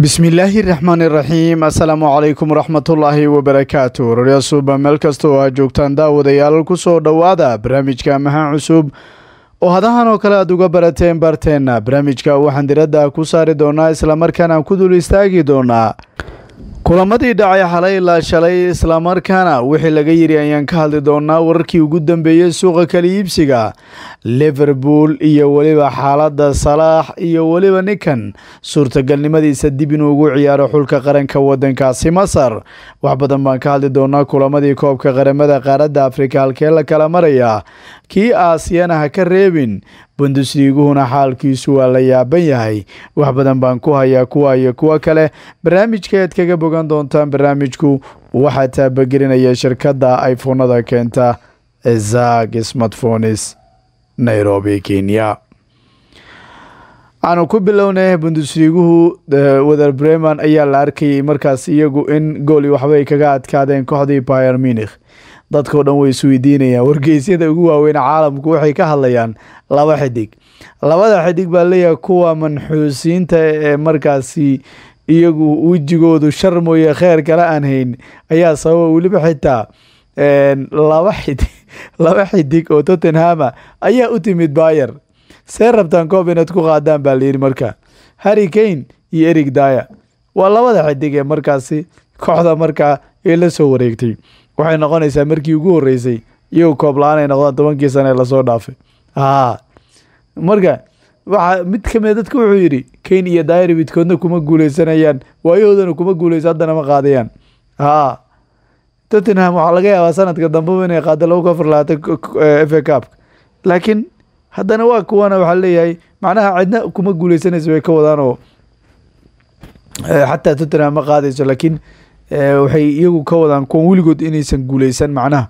bismillaahi raxmaan iraxiim assalaamu calaykum waraxmatullaahi wabarakaatu rorya suuba meel kasta oo aad joogtaan daawadayaal kusoo dhowaada barnaamijka mahan cusub oo hadahan oo kale aad uga barateen barteenna barnaamijka waxaan diradda ku saari doonaa islamarkaana ku dul istaagi doonaa kulamadii dhacay xalay ilaa shalay islamarkaana wixii laga yiri ayaan ka hadli doonaa wararkii ugu dambeeyey suuqa kala iibsiga liverpool iyo weliba xaaladda salaax iyo weliba ninkan suurtagalnimadiisa dib inuu ugu ciyaaro xulka qaranka wadankaasi masar wax badan baan ka hadli doonaa kulamadii koobka qaramada qaaradda afrika halkee la kala maraya kii aasiyana ha ka reebin bundusliiguhuna xaalkiisu waa la yaaban yahay wax badan baan ku hayaa kuwa iyo kuwa kale barnaamijkeed kaga boga iman doontaan barnaamijku waxaa taabagelinaya shirkadda ifonada keenta zag smartphones nairobi kenya aanu ku bilownay bundusliiguhu wader breman ayaa la arkayay markaas iyagu in gooli waxbay kaga adkaadeen kooxdii bayer munikh dadkao dhan way isweydiinayaan wargeysyada ugu waaweyn caalamku waxay ka hadlayaan laba xidig labada xidig baa leeyahay kuwa manxuusiinta ee markaasi iyagu wejigoodu shar mooye kheer kale aan hayn ayaa sababa weliba xitaa laba xidig laba xidig oo tottenhama ayaa u timid bayer see rabtaan koob inaad ku qaadaan baa layidhi marka harry kane iyo erig daya waa labada xidig ee markaasi kooxda markaa ee la soo wareegtay waxay noqonaysaa markii ugu horreysay iyagoo koob la-aan ay noqdaan tobankii sana ee lasoo dhaafay marka waxa mid ka mida ah dadka wuxuu yidhi kayn iyo daayir midkoodna kuma guuleysanayaan waayahoodana kuma guuleysa haddana ma qaadayaan haa tottenham waxaa laga yaabaa sanadka dambe inay qaada lagu ka farlaato f a laakiin haddana waa kuwana waxaa leeyahay macnaha cidna kuma guuleysanaysa way ka wadaan oo eh, xataa tottenham ma qaadayso laakiin eh, waxay iyagu ka wadaan kuwan weligood inaysan guuleysan macnaha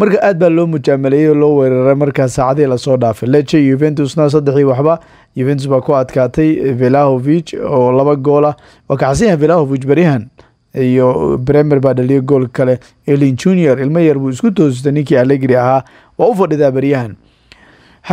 marka aad baa loo mujaamaleeyey oo loo weeraray markaa saacadihii lasoo dhaafay leche yuventusna saddexii waxba yuventus baa ku adkaatay velahovich oo laba gool ah waa kaxasiyaha velahovich beryahan iyo bremer baa dhaliyay gool kale elin junior ilmo yar buu isku toosistay ninkii allegri ahaa waa u fadhida beryahan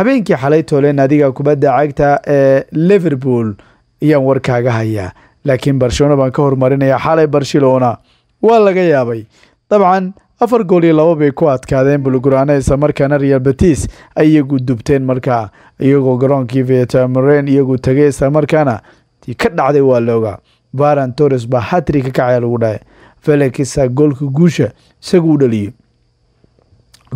habeenkii xalay toole naadiga kubadda cagta ee eh, liverpool ayaan warkaaga hayaa laakiin barcelona baan ka hormarinaya xalay barcelona waa laga yaabay dabcan afar gool iyo laba bay ku adkaadeen buluguraane islamarkaana real batis ay iyagu dubteen markaa iyagoo garoonkii vitamaren iyagu tegay islamarkaana tii ka dhacday waa looga varan torres baa hatrika ka ceer ugu dhahay felekisa goolka guusha isagu u dhaliyey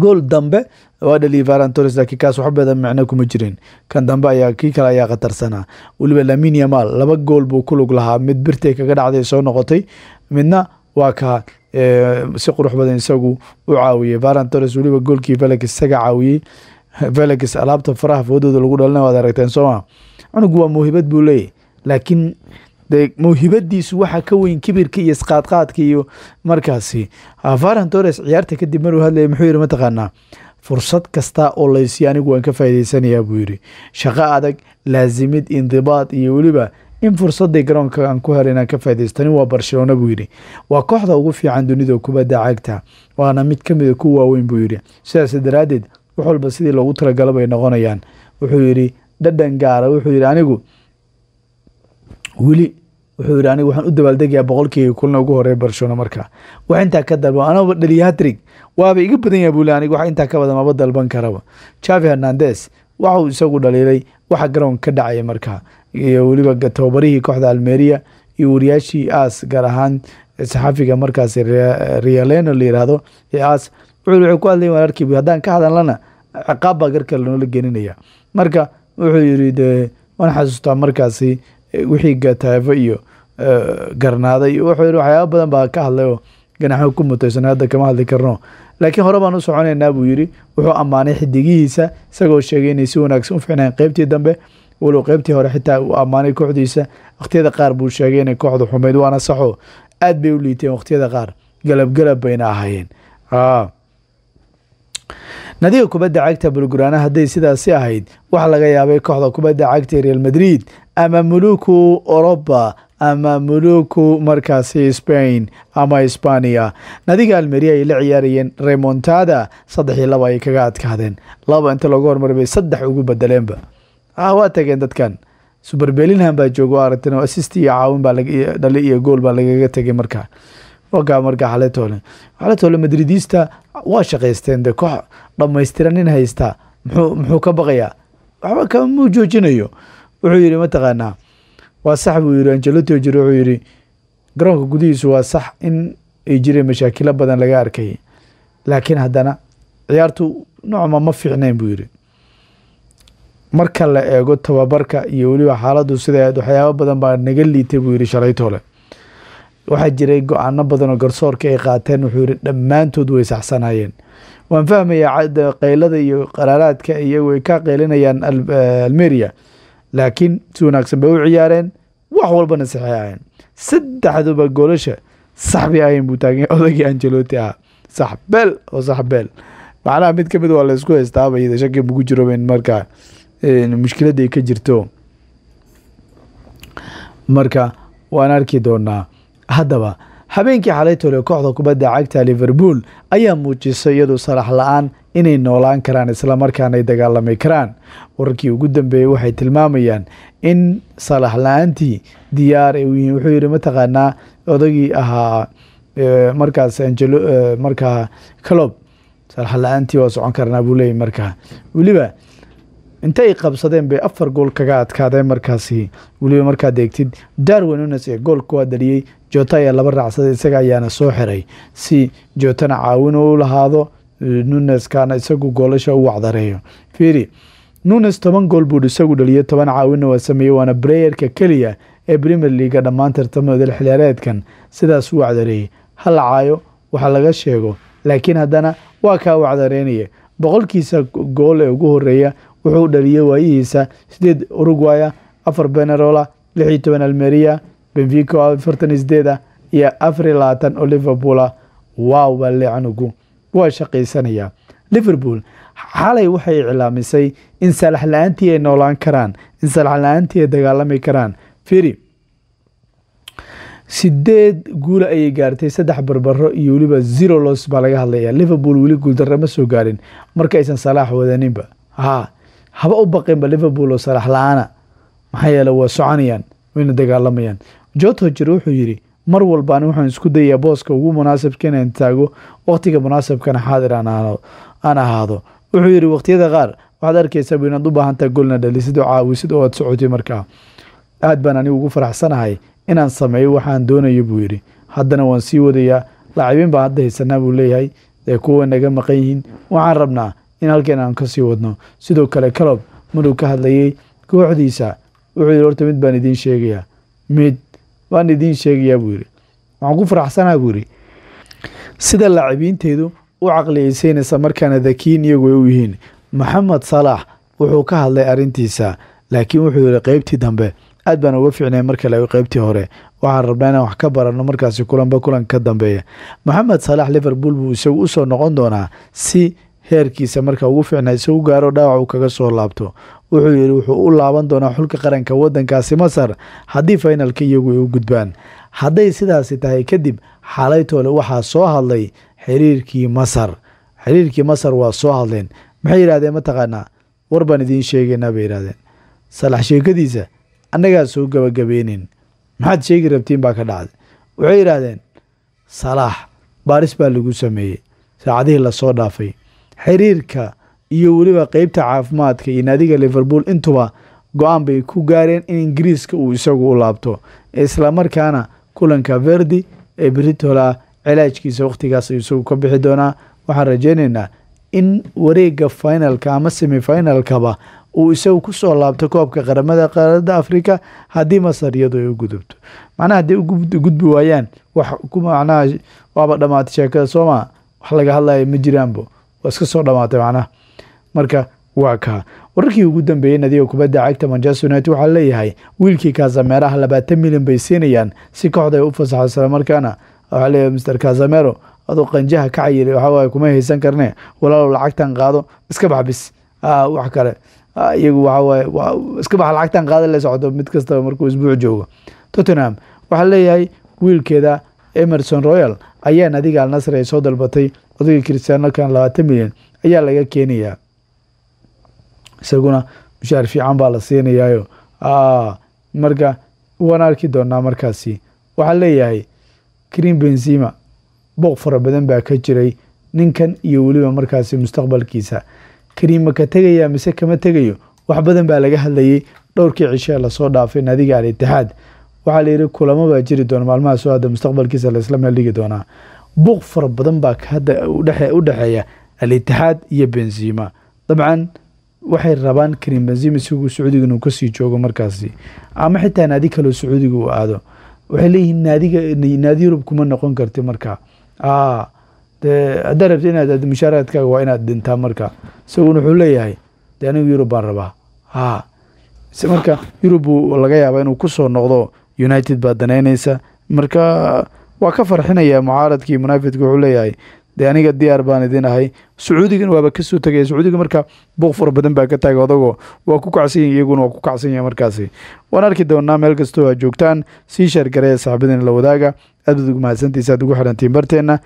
gool dambe waa dhaliyey varan torres laakiin kaas wax badan micno kuma jirin kan dambe ayaa kii kale ayaa khatarsanaa weliba laminia maal laba gool buu ku lug lahaa mid birtay kaga dhacday soo noqotay midna waa kaa si qurux badan isagu u caawiyey baran tores weliba goolkii velix isaga caawiyey velix alaabta faraha foodooda lagu dhalina waad aragteen sooma cunug waa mawhibad buu leeyahy laakiin de mawhibadiisu waxa ka weyn kibirka iyo isqaadqaadka iyo markaasi ah, varan tores ciyaarta kadib maruu hadlayay muxuu yidhi mataqaanaa fursad kasta oo laysiiyo anigu waan ka faa'idaysanayaa buu yiri shaqo adag laazimid indibaad iyo weliba in fursaday garoonka aan ku helo inaan ka faaidaystani waa barcelona buu yidhi waa kooxda ugu fiican dunida kubadda cagta waana mid ka mida ah ku waaweyn buu yidhi sidaas daraaddeed wax walba sidii loogu talagalay noqonayaan wuxuu yidhi dhadhan gaara wuxuu yidhi anigu weli wuxuu yidhi anigu waxaan u dabaaldegayaa boqolkiiga kulina ugu horey barcelona markaa wax intaa ka dalban anaba dhaliyahatrig waaba iga badan yaha buule anigu wax intaa ka badan maba dalban karaba javi hernandes waxa uu isagu dhaliilay waxa garoonka ka dhacaya markaa iyo weliba tobabarihii kooxda almeria iyo wariyaashii aas gaar ahaan saxafiga markaas rialeno layiraahdo ee aas wuxuu ku hadlay wararkii haddaan ka hadalnana ciqaab baa garka lanoola gelinaya marka wuxuu yiri de waan xasuustaa markaasi wixii gataafo iyo eh, garnaada iyo wuxuu yiri waxyaaba badan baa ka hadlay oo ganaxo ku mutaysan hadda kama hadli karno laakiin hore baan u soconaynaa buu yiri wuxuu ammaanay xidigihiisa isagoo sheegay inay si wanaagsan u ficnayn qaybtii dambe walow qeybtii hore xitaa uu ammaanay kooxdiisa wakhtiyada qaar buu sheegay inay kooxda xumayd waana saxo aad bay u liiteen wakhtiyada qaar galab galab bayna ahaayeen nadiga kubadda cagta bulgurana hadday sidaasi ahayd waxa laga yaabay kooxda kubadda cagta real madrid ama muluku oroba ama muluku markaasi spain ama sbaniya nadiga almeria ay la ciyaarayeen remontada saddex iyo laba ay kaga adkaadeen laba inta lagu hormarbay saddex ugu bedeleenba Ah, waa tageen dadkan suber belinham baa jooga aragten assist iyo caawin baadhali iyo gool baa lagaga tegay markaa wakaa markaa xaletoole xaletoole madridiista waa shaqaysteen de koox dhammaystiran nin haysta mxuu muxuu ka baqayaa waxba kamuu joojinayo wuxuu yidhi mataqaanaa waa sax buu yidhi anjeloto jir wuxuu yidhi garoonka gudihiisu waa sax in ay jireen mashaakilo badan laga arkay laakiin haddana ciyaartu noocma ma fiicnayn buu yidhi marka la eego tababarka iyo weliba xaaladdu sidaad waxyaabo badan baa naga liitay buu yidhi shalaytoole waxaa jiray go-aano badan oo garsoorka ay qaateen wuxuu yidhi dhammaantood way saxsanayeen waan fahmayaa qaylada iyo qaraaraadka iyagu ay ka qaylinayaan almeria eh, laakiin si wanaagsan bay u ciyaareen wax walbana saxii aheen saddexduba goolasha saxbi ahayn buu taagan odaygii anjelooti ahaa saxbeel oo saxbeel macnaha mid ka mid ah waa la isku haystaaba iyada shaki magu jiro markaa mushkiladda ay ka jirto marka waan arki doonaa haddaba habeenkii xalaytole kooxda kubadda cagta liverpool ayaa muujisay iyadoo salax la-aan inay noolaan karaan isla islamarkaana ay dagaalami karaan wararkii ugu dambeeyey waxay tilmaamayaan in salax la-aantii diyaar ay u yihiin wuxuu yidhi mataqaanaa odagii ahaa eh, markaas eh, markaa calob salax la-aantii waa socon karnaa buu leeyay markaa weliba inta ay qabsadeen bay afar gool kaga adkaadeen markaasi waliba markaad eegtid darwin unes ee goolka waa dhaliyey joota ayaa laba raacsaday isaga ayaana soo xiray si jootana caawin u lahaado nuneskaana isagu goolasha u wacdareeyo fiiri nunes toban gool buu isagu dhaliyey toban caawinna waa sameeyey waana breyerka keliya ee premier leaga dhammaan tartamooda xilyareedkan sidaas u wacdareeyey ha lacaayo waxa laga sheego laakiin hadana waa kaa wacdareynaya boqolkiisa gool ee ugu horeeya wuxuu dhaliyey waayihiisa sideed uruguaya afar benerola lixiyo toban almeria benfico afartan iyo sideeda iyo afar iyo labaatan oo liverpoola ah. waaw le canugu waa shaqaysanayaa liverpool xalay waxay iclaamisay in salax la-aantii ay noolaan karaan in salax la-aantii ay dagaalami karaan firi sideed guula ayay gaartay saddex barbaro iyo weliba zero los baa laga hadlayaa liverpool weli guuldarre ma soo gaarin marka aysan salaax wadaninba haa haba u baqeenba liverpool oo sarax la-aana maxaa yeele waa soconayaan wayna dagaalamayaan jothojir wuxuu yidhi mar walbaan waxaan isku dayayaa booska ugu munaasabka inaan taago wakhtiga munaasabkana xaadir aan ahaado wuxuu yidhi wakhtiyada qaar waxaad arkaysaa inaad u baahantaa golna dhalisid oo caawisid oo aad socotay markaa aad baan anigu ugu faraxsanahay inaan sameeyo waxaan doonayo buu yidhi haddana waan sii wadayaa laacibin baan hadda haysanaa buu leeyahay dee kuwa naga maqan yihiin waxaan rabnaa in halkeen aan ka sii wadno sidoo kale calob maruu ka hadlayey kooxdiisa wuxuu yidhi horta mid baan idiin sheegayaa mid baan idiin sheegayaa buu yidhi waxaan ku faraxsanaa buu yidhi sida laacibiinteedu u caqliyeysaynaysa markaana dakiin iyagu ay u yihiin maxamed salaax wuxuu ka hadlay arrintiisa laakiin wuxuu yidhi qeybtii dambe aad baan uga fiicnay marka la qeybtii hore waxaan rabnaa inaan wax ka baranno markaasi kulanba kulanka ka dambeeya maxamed salaax liverpool buu isagu usoo noqon doonaa si heerkiisa marka ugu fiicnay si u gaaro dhaawac uu kaga soo laabto wuxuu yidhi wuxuu u laaban doonaa xulka qaranka waddankaasi masar haddii fainalka iyagu ay u gudbaan hadday sidaasi tahay kadib xalaytoole waxaa soo hadlay xiriirkii masar xiriirkii masar waa soo hadleen maxay yidhahdeen mataqaanaa war baan idiin sheegaynaa bay yidhahdeen salax sheekadiisa annagaa soo gabagabeynin maxaad sheegi rabtiin baa ka dhacday waxay yidhaahdeen salaax baaris baa lagu sameeyey saacadihii lasoo dhaafay xiriirka iyo weliba qeybta caafimaadka iyo naadiga liverpool intuba go-aan bay ku gaareen in ingiriiska uu isagu u laabto islamarkaana kulanka verdi ee britola cilaajkiisa wakhtigaas isagu ka bixi doonaa waxaan rajeynaynaa in wareega finalka ama semifinalkaba uu isagu ku soo laabto koobka qaramada qaarada afrika haddii masar iyado ay u gudubto macnaha hadday gudbi waayaan wax macnaha waaba dhamaatay sheekada soomaa wax laga hadlayo ma jiraanbo waa iska soo dhamaatay macnaha marka waa kaa wararkii ugu dambeeyey nadiga kubadda cagta manchester united waxaa leeyahay wiilkii kasameeraha labaatan milyan bay siinayaan si kooxda ay u fasaxo islamarkaana waxaa leeyahay mister kasamero adoo qanjaha ka cayiri waxawaaye kuma haysan karne walaalow lacagtan qaado iska bax ah, wax kale ah, iyagu waxawaaye iska bax lacagtan qaada la socdo mid kastaba markuu isbuuc joogo tottenham waxaa leeyahay wiilkeeda emerson royal ayaa nadiga alnasr ay soo dalbatay odayga kristiaanokan labaatan milyan ayaa laga keenayaa isaguna mushaar fiican baa la siinayaayo ah, marka waan arki doonaa markaasi waxaa leeyahay krem benzima booq fara badan baa ka jiray ninkan iyo weliba markaasi mustaqbalkiisa krem ma ka tegayaa mise kama tegayo wax badan baa laga hadlayay dhowrkii cishee lasoo dhaafay nadiga al itixaad waxaa layidhi kulamo baa jiri doona maalmaha soo hadda mustaqbalkiisa laisla meel dhigi doonaa buuq fara badan baa hadda u dhexeeya al iyo benzima dabcan waxay rabaan karim benzima isagu sacuudiga inuu kasii joogo markaasi ama xitaa naadi kaloo sacuudiga uu aado waxay leeyihiin naadiga naadi yurub kuma noqon karti markaa dee haddaa rabta inaad aado mushaaraadkaaga waa inaad dhintaa marka isaguna wuxuu leeyahay dee anigu yurub baan rabaa marka yurub buu laga yaabaa inuu kusoo noqdo united baa danaynaysa marka waa ka farxinaya mucaaradkii munaafidka wuxuu leeyahay dee aniga diyaar baan idin ahay sacuudigan waaba kasoo tegaya sacuudiga marka buuq fara badan baa ka taaga odagoo waa ku kacsan kacsanyahin iyaguna waa ku kacsan yahay markaasi waan arki doonaa meel kastoo aad joogtaan sii sheer sheergareya saxaabadin la wadaaga aad baad ugu mahadsantiisa aad ugu xidhantiin barteenna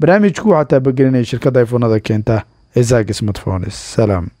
barnaamijku waxaa taabagelinaya shirkadda ifonada keenta cisaa kismad foones salaam